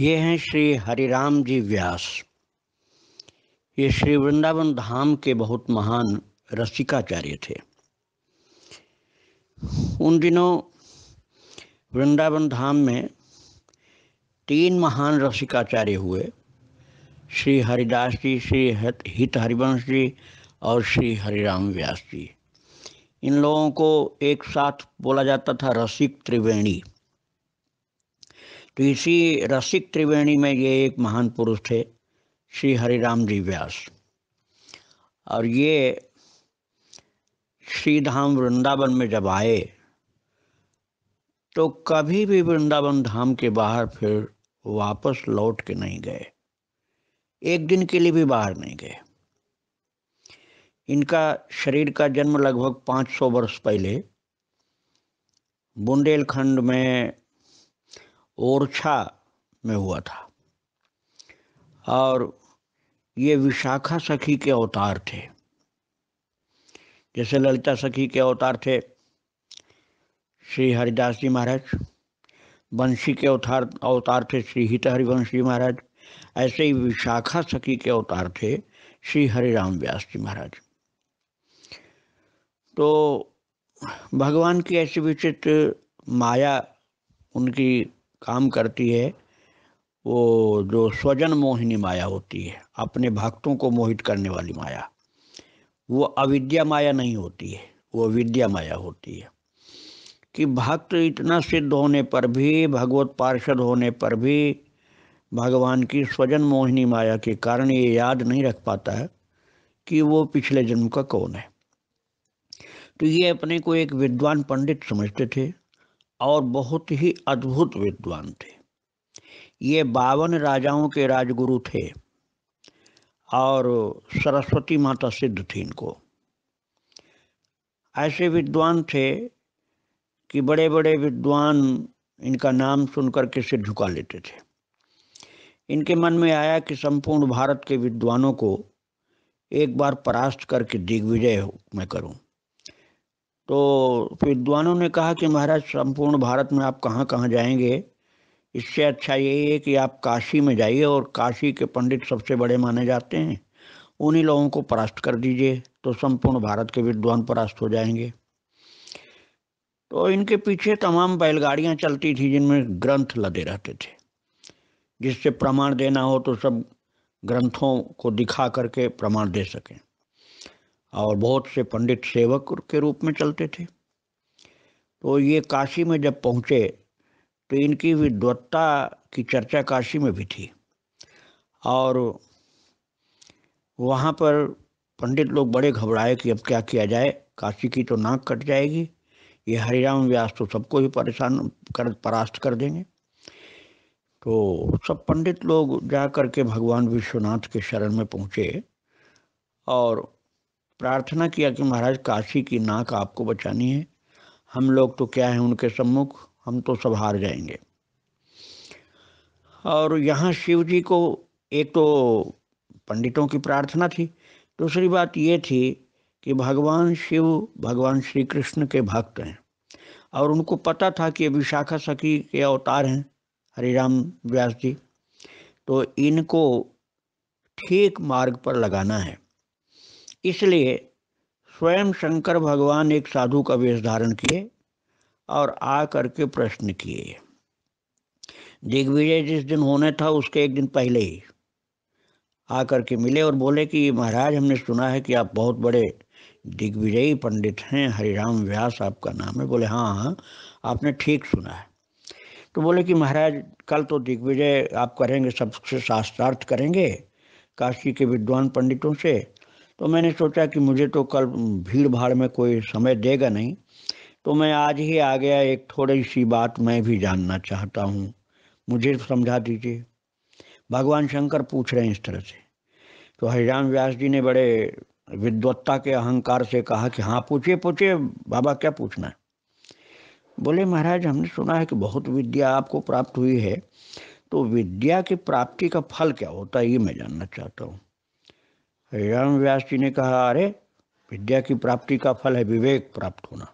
ये हैं श्री हरिराम जी व्यास ये श्री वृंदावन धाम के बहुत महान रसिकाचार्य थे उन दिनों वृंदावन धाम में तीन महान रसिकाचार्य हुए श्री हरिदास जी श्री हित हरिवंश जी और श्री हरिराम व्यास जी इन लोगों को एक साथ बोला जाता था रसिक त्रिवेणी तो इसी रसिक त्रिवेणी में ये एक महान पुरुष थे श्री हरिराम जी व्यास और ये श्री धाम वृंदावन में जब आए तो कभी भी वृंदावन धाम के बाहर फिर वापस लौट के नहीं गए एक दिन के लिए भी बाहर नहीं गए इनका शरीर का जन्म लगभग 500 वर्ष पहले बुंदेलखंड में ओरछा में हुआ था और ये विशाखा सखी के अवतार थे जैसे ललिता सखी के अवतार थे श्री हरिदास जी महाराज वंशी के अवतार अवतार थे श्री हित हरिवंश जी महाराज ऐसे ही विशाखा सखी के अवतार थे श्री हरिराम व्यास जी महाराज तो भगवान की ऐसी विचित्र माया उनकी काम करती है वो जो स्वजन मोहिनी माया होती है अपने भक्तों को मोहित करने वाली माया वो अविद्या माया नहीं होती है वो विद्या माया होती है कि भक्त इतना सिद्ध होने पर भी भगवत पार्षद होने पर भी भगवान की स्वजन मोहिनी माया के कारण ये याद नहीं रख पाता है कि वो पिछले जन्म का कौन है तो ये अपने को एक विद्वान पंडित समझते थे और बहुत ही अद्भुत विद्वान थे ये बावन राजाओं के राजगुरु थे और सरस्वती माता सिद्ध थी इनको ऐसे विद्वान थे कि बड़े बड़े विद्वान इनका नाम सुनकर के सिर झुका लेते थे इनके मन में आया कि संपूर्ण भारत के विद्वानों को एक बार परास्त करके दिग्विजय मैं करूं तो विद्वानों ने कहा कि महाराज संपूर्ण भारत में आप कहाँ कहाँ जाएंगे इससे अच्छा यही है कि आप काशी में जाइए और काशी के पंडित सबसे बड़े माने जाते हैं उन्हीं लोगों को परास्त कर दीजिए तो संपूर्ण भारत के विद्वान परास्त हो जाएंगे तो इनके पीछे तमाम बैलगाड़ियाँ चलती थी जिनमें ग्रंथ लदे रहते थे जिससे प्रमाण देना हो तो सब ग्रंथों को दिखा करके प्रमाण दे सकें और बहुत से पंडित सेवक के रूप में चलते थे तो ये काशी में जब पहुँचे तो इनकी विद्वत्ता की चर्चा काशी में भी थी और वहाँ पर पंडित लोग बड़े घबराए कि अब क्या किया जाए काशी की तो नाक कट जाएगी ये हरिराम व्यास तो सबको ही परेशान कर परास्त कर देंगे तो सब पंडित लोग जा कर के भगवान विश्वनाथ के शरण में पहुँचे और प्रार्थना किया कि महाराज काशी की नाक आपको बचानी है हम लोग तो क्या है उनके सम्मुख हम तो सब हार जाएंगे और यहाँ शिव जी को एक तो पंडितों की प्रार्थना थी दूसरी बात ये थी कि भगवान शिव भगवान श्री कृष्ण के भक्त हैं और उनको पता था कि विशाखा सखी के अवतार हैं हरिराम व्यास जी तो इनको ठीक मार्ग पर लगाना है इसलिए स्वयं शंकर भगवान एक साधु का वेश धारण किए और आ करके प्रश्न किए दिग्विजय जिस दिन होने था उसके एक दिन पहले ही आ करके मिले और बोले कि महाराज हमने सुना है कि आप बहुत बड़े दिग्विजयी पंडित हैं हरिराम व्यास आपका नाम है बोले हाँ हाँ आपने ठीक सुना है तो बोले कि महाराज कल तो दिग्विजय आप करेंगे सबसे शास्त्रार्थ करेंगे काशी के विद्वान पंडितों से तो मैंने सोचा कि मुझे तो कल भीड़ भाड़ में कोई समय देगा नहीं तो मैं आज ही आ गया एक थोड़ी सी बात मैं भी जानना चाहता हूँ मुझे समझा दीजिए भगवान शंकर पूछ रहे हैं इस तरह से तो हरिराम व्यास जी ने बड़े विद्वत्ता के अहंकार से कहा कि हाँ पूछिए पूछिए बाबा क्या पूछना है बोले महाराज हमने सुना है कि बहुत विद्या आपको प्राप्त हुई है तो विद्या की प्राप्ति का फल क्या होता है ये मैं जानना चाहता हूँ राम व्यास जी ने कहा अरे विद्या की प्राप्ति का फल है विवेक प्राप्त होना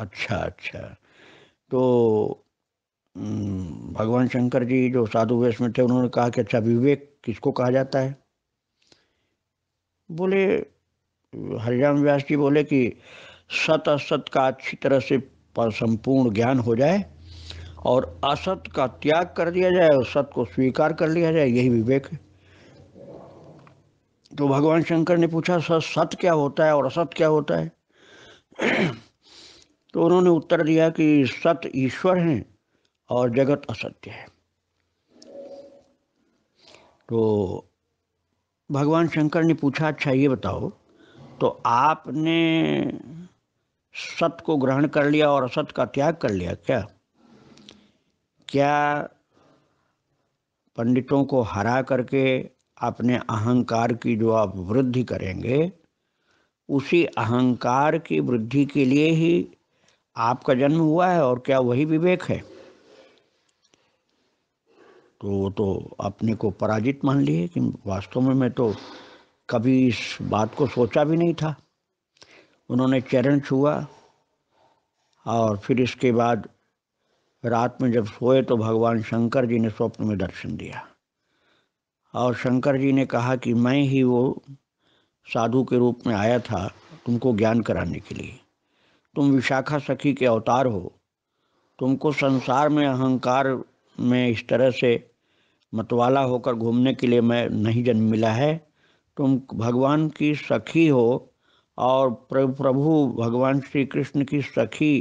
अच्छा अच्छा तो भगवान शंकर जी जो साधु वेश में थे उन्होंने कहा कि अच्छा विवेक किसको कहा जाता है बोले हरिराम व्यास जी बोले कि सत असत का अच्छी तरह से संपूर्ण ज्ञान हो जाए और असत का त्याग कर दिया जाए और सत को स्वीकार कर लिया जाए यही विवेक है तो भगवान शंकर ने पूछा सर सत्य क्या होता है और असत क्या होता है तो उन्होंने उत्तर दिया कि सत्य ईश्वर है और जगत असत्य है तो भगवान शंकर ने पूछा अच्छा ये बताओ तो आपने सत्य को ग्रहण कर लिया और असत का त्याग कर लिया क्या क्या पंडितों को हरा करके अपने अहंकार की जो आप वृद्धि करेंगे उसी अहंकार की वृद्धि के लिए ही आपका जन्म हुआ है और क्या वही विवेक है तो वो तो अपने को पराजित मान लिए कि वास्तव में मैं तो कभी इस बात को सोचा भी नहीं था उन्होंने चरण छुआ और फिर इसके बाद रात में जब सोए तो भगवान शंकर जी ने स्वप्न में दर्शन दिया और शंकर जी ने कहा कि मैं ही वो साधु के रूप में आया था तुमको ज्ञान कराने के लिए तुम विशाखा सखी के अवतार हो तुमको संसार में अहंकार में इस तरह से मतवाला होकर घूमने के लिए मैं नहीं जन्म मिला है तुम भगवान की सखी हो और प्रभु भगवान श्री कृष्ण की सखी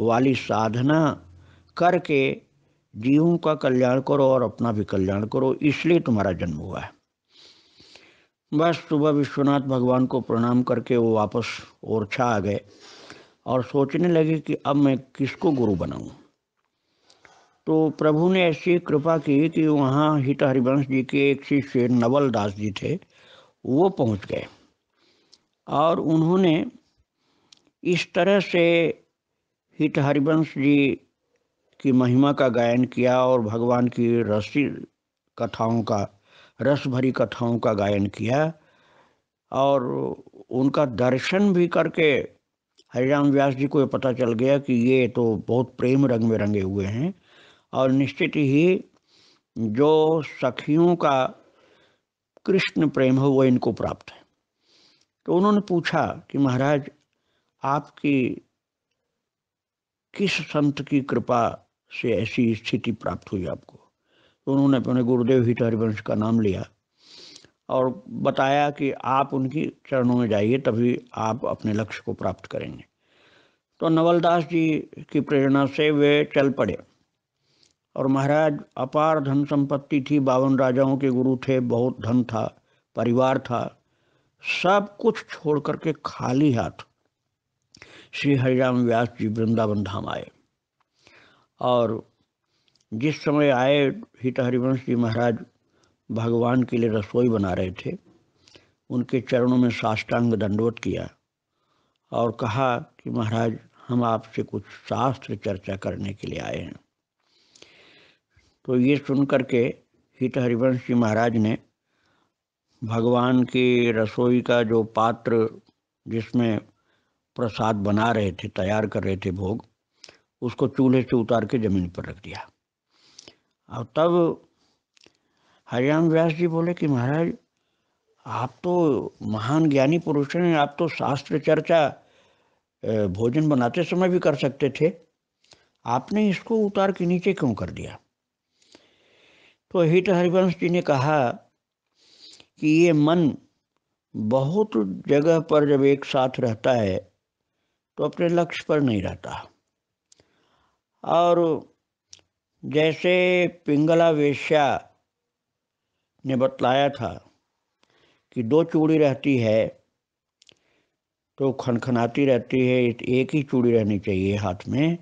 वाली साधना करके जीवों का कल्याण करो और अपना भी कल्याण करो इसलिए तुम्हारा जन्म हुआ है बस सुबह विश्वनाथ भगवान को प्रणाम करके वो वापस ओरछा आ गए और सोचने लगे कि अब मैं किसको गुरु बनाऊं तो प्रभु ने ऐसी कृपा की कि वहाँ हित हरिवंश जी के एक शिष्य नवल दास जी थे वो पहुँच गए और उन्होंने इस तरह से हित हरिवंश जी की महिमा का गायन किया और भगवान की रसी कथाओं का रस भरी कथाओं का गायन किया और उनका दर्शन भी करके हरिराम व्यास जी को ये पता चल गया कि ये तो बहुत प्रेम रंग में रंगे हुए हैं और निश्चित ही जो सखियों का कृष्ण प्रेम हो वो इनको प्राप्त है तो उन्होंने पूछा कि महाराज आपकी किस संत की कृपा से ऐसी स्थिति प्राप्त हुई आपको तो उन्होंने अपने गुरुदेव हित हरिवंश का नाम लिया और बताया कि आप उनकी चरणों में जाइए तभी आप अपने लक्ष्य को प्राप्त करेंगे तो नवलदास जी की प्रेरणा से वे चल पड़े और महाराज अपार धन संपत्ति थी बावन राजाओं के गुरु थे बहुत धन था परिवार था सब कुछ छोड़ करके खाली हाथ श्री हरिराम व्यास जी वृंदावन धाम आए और जिस समय आए हित हरिवंश जी महाराज भगवान के लिए रसोई बना रहे थे उनके चरणों में साष्टांग दंडवत किया और कहा कि महाराज हम आपसे कुछ शास्त्र चर्चा करने के लिए आए हैं तो ये सुन करके हित हरिवंश जी महाराज ने भगवान की रसोई का जो पात्र जिसमें प्रसाद बना रहे थे तैयार कर रहे थे भोग उसको चूल्हे से उतार के ज़मीन पर रख दिया और तब हरिम व्यास जी बोले कि महाराज आप तो महान ज्ञानी पुरुष हैं आप तो शास्त्र चर्चा भोजन बनाते समय भी कर सकते थे आपने इसको उतार के नीचे क्यों कर दिया तो हित हरिवंश जी ने कहा कि ये मन बहुत जगह पर जब एक साथ रहता है तो अपने लक्ष्य पर नहीं रहता और जैसे पिंगला वेश्या ने बतलाया था कि दो चूड़ी रहती है तो खनखनाती रहती है एक ही चूड़ी रहनी चाहिए हाथ में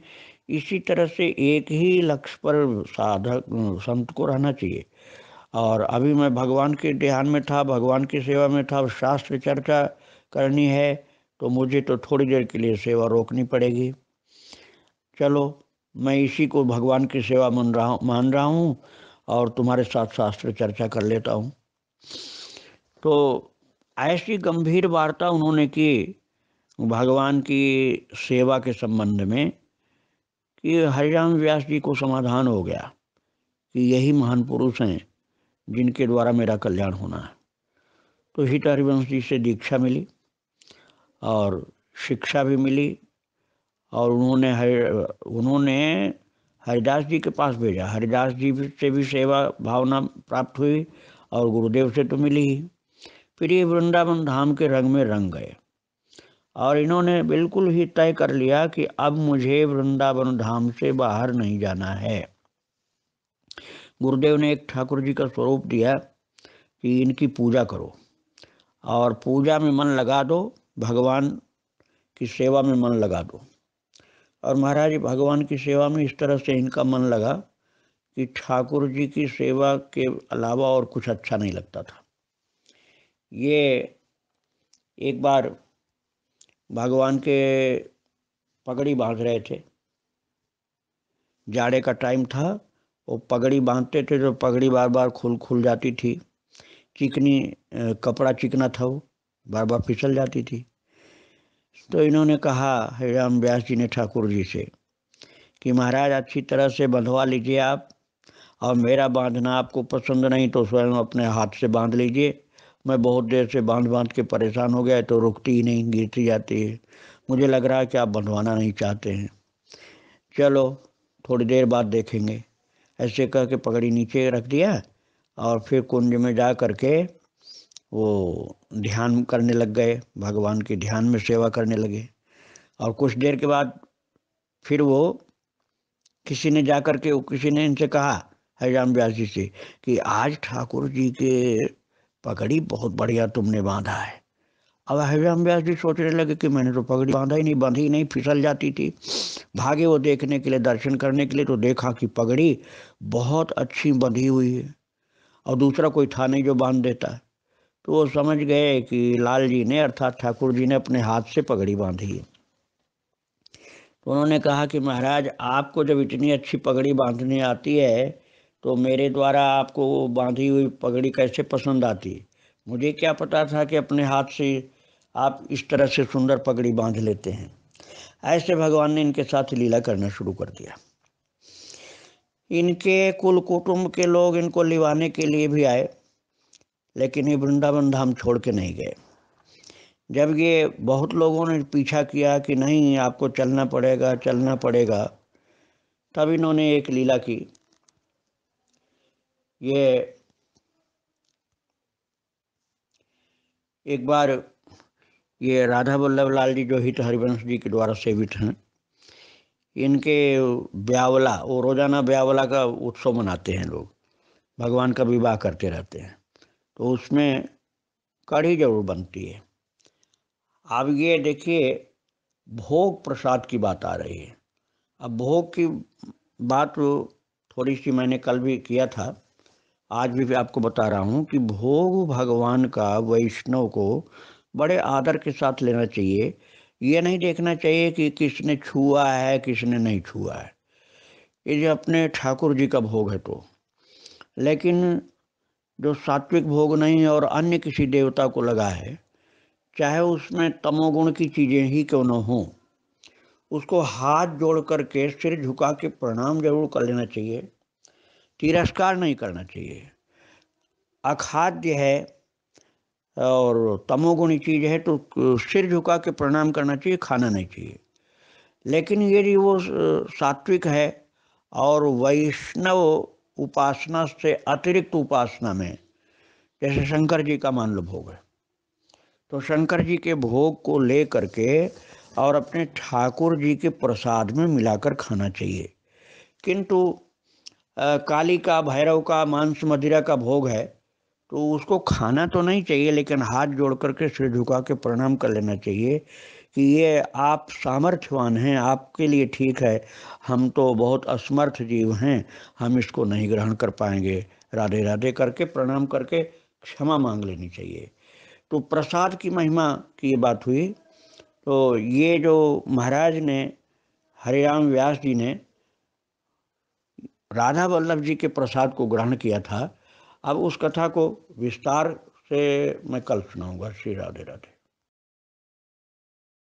इसी तरह से एक ही लक्ष्य पर साधक संत को रहना चाहिए और अभी मैं भगवान के ध्यान में था भगवान की सेवा में था शास्त्र चर्चा करनी है तो मुझे तो थोड़ी देर के लिए सेवा रोकनी पड़ेगी चलो मैं इसी को भगवान की सेवा मान रहा हूँ मान रहा हूँ और तुम्हारे साथ शास्त्र चर्चा कर लेता हूँ तो ऐसी गंभीर वार्ता उन्होंने की भगवान की सेवा के संबंध में कि हरिराम व्यास जी को समाधान हो गया कि यही महान पुरुष हैं जिनके द्वारा मेरा कल्याण होना है तो हित हरिवंश जी से दीक्षा मिली और शिक्षा भी मिली और उन्होंने हर उन्होंने हरिदास जी के पास भेजा हरिदास जी से भी सेवा भावना प्राप्त हुई और गुरुदेव से तो मिली ही फिर ये वृंदावन धाम के रंग में रंग गए और इन्होंने बिल्कुल ही तय कर लिया कि अब मुझे वृंदावन धाम से बाहर नहीं जाना है गुरुदेव ने एक ठाकुर जी का स्वरूप दिया कि इनकी पूजा करो और पूजा में मन लगा दो भगवान की सेवा में मन लगा दो और महाराज भगवान की सेवा में इस तरह से इनका मन लगा कि ठाकुर जी की सेवा के अलावा और कुछ अच्छा नहीं लगता था ये एक बार भगवान के पगड़ी बांध रहे थे जाड़े का टाइम था वो पगड़ी बांधते थे तो पगड़ी बार बार खुल खुल जाती थी चिकनी कपड़ा चिकना था वो बार बार फिसल जाती थी तो इन्होंने कहा राम व्यास जी ने ठाकुर जी से कि महाराज अच्छी तरह से बंधवा लीजिए आप और मेरा बांधना आपको पसंद नहीं तो स्वयं अपने हाथ से बांध लीजिए मैं बहुत देर से बांध बांध के परेशान हो गया तो रुकती ही नहीं गिरती जाती है मुझे लग रहा है कि आप बंधवाना नहीं चाहते हैं चलो थोड़ी देर बाद देखेंगे ऐसे कह के पगड़ी नीचे रख दिया और फिर कुंज में जा करके वो ध्यान करने लग गए भगवान के ध्यान में सेवा करने लगे और कुछ देर के बाद फिर वो किसी ने जाकर के किसी ने इनसे कहा हरिराम व्यास जी से कि आज ठाकुर जी के पगड़ी बहुत बढ़िया तुमने बांधा है अब हरिराम व्यास जी सोचने लगे कि मैंने तो पगड़ी बांधा ही नहीं बांधी नहीं फिसल जाती थी भागे वो देखने के लिए दर्शन करने के लिए तो देखा कि पगड़ी बहुत अच्छी बंधी हुई है और दूसरा कोई था नहीं जो बांध देता है तो वो समझ गए कि लाल जी ने अर्थात ठाकुर जी ने अपने हाथ से पगड़ी बांधी है तो उन्होंने कहा कि महाराज आपको जब इतनी अच्छी पगड़ी बांधनी आती है तो मेरे द्वारा आपको वो बांधी हुई पगड़ी कैसे पसंद आती है मुझे क्या पता था कि अपने हाथ से आप इस तरह से सुंदर पगड़ी बांध लेते हैं ऐसे भगवान ने इनके साथ लीला करना शुरू कर दिया इनके कुल कुटुंब के लोग इनको लिवाने के लिए भी आए लेकिन ये वृंदावन धाम छोड़ के नहीं गए जब ये बहुत लोगों ने पीछा किया कि नहीं आपको चलना पड़ेगा चलना पड़ेगा तब इन्होंने एक लीला की ये एक बार ये राधा वल्लभ लाल जी जो हित हरिवंश जी के द्वारा सेवित हैं इनके ब्यावला वो रोज़ाना ब्यावला का उत्सव मनाते हैं लोग भगवान का विवाह करते रहते हैं तो उसमें कड़ी जरूर बनती है अब ये देखिए भोग प्रसाद की बात आ रही है अब भोग की बात थोड़ी सी मैंने कल भी किया था आज भी आपको बता रहा हूँ कि भोग भगवान का वैष्णव को बड़े आदर के साथ लेना चाहिए ये नहीं देखना चाहिए कि किसने छुआ है किसने नहीं छुआ है ये जो अपने ठाकुर जी का भोग है तो लेकिन जो सात्विक भोग नहीं और अन्य किसी देवता को लगा है चाहे उसमें तमोगुण की चीज़ें ही क्यों न हों उसको हाथ जोड़ करके सिर झुका के प्रणाम जरूर कर लेना चाहिए तिरस्कार नहीं करना चाहिए अखाद्य है और तमोगुणी चीज़ है तो सिर झुका के प्रणाम करना चाहिए खाना नहीं चाहिए लेकिन यदि वो सात्विक है और वैष्णव उपासना से अतिरिक्त उपासना में जैसे शंकर जी का मान लो भोग है तो शंकर जी के भोग को ले करके और अपने ठाकुर जी के प्रसाद में मिलाकर खाना चाहिए किंतु काली का भैरव का मांस मदिरा का भोग है तो उसको खाना तो नहीं चाहिए लेकिन हाथ जोड़ करके सिर झुका के प्रणाम कर लेना चाहिए कि ये आप सामर्थ्यवान हैं आपके लिए ठीक है हम तो बहुत असमर्थ जीव हैं हम इसको नहीं ग्रहण कर पाएंगे राधे राधे करके प्रणाम करके क्षमा मांग लेनी चाहिए तो प्रसाद की महिमा की ये बात हुई तो ये जो महाराज ने हरिराम व्यास जी ने राधा वल्लभ जी के प्रसाद को ग्रहण किया था अब उस कथा को विस्तार से मैं कल सुनाऊंगा श्री राधे राधे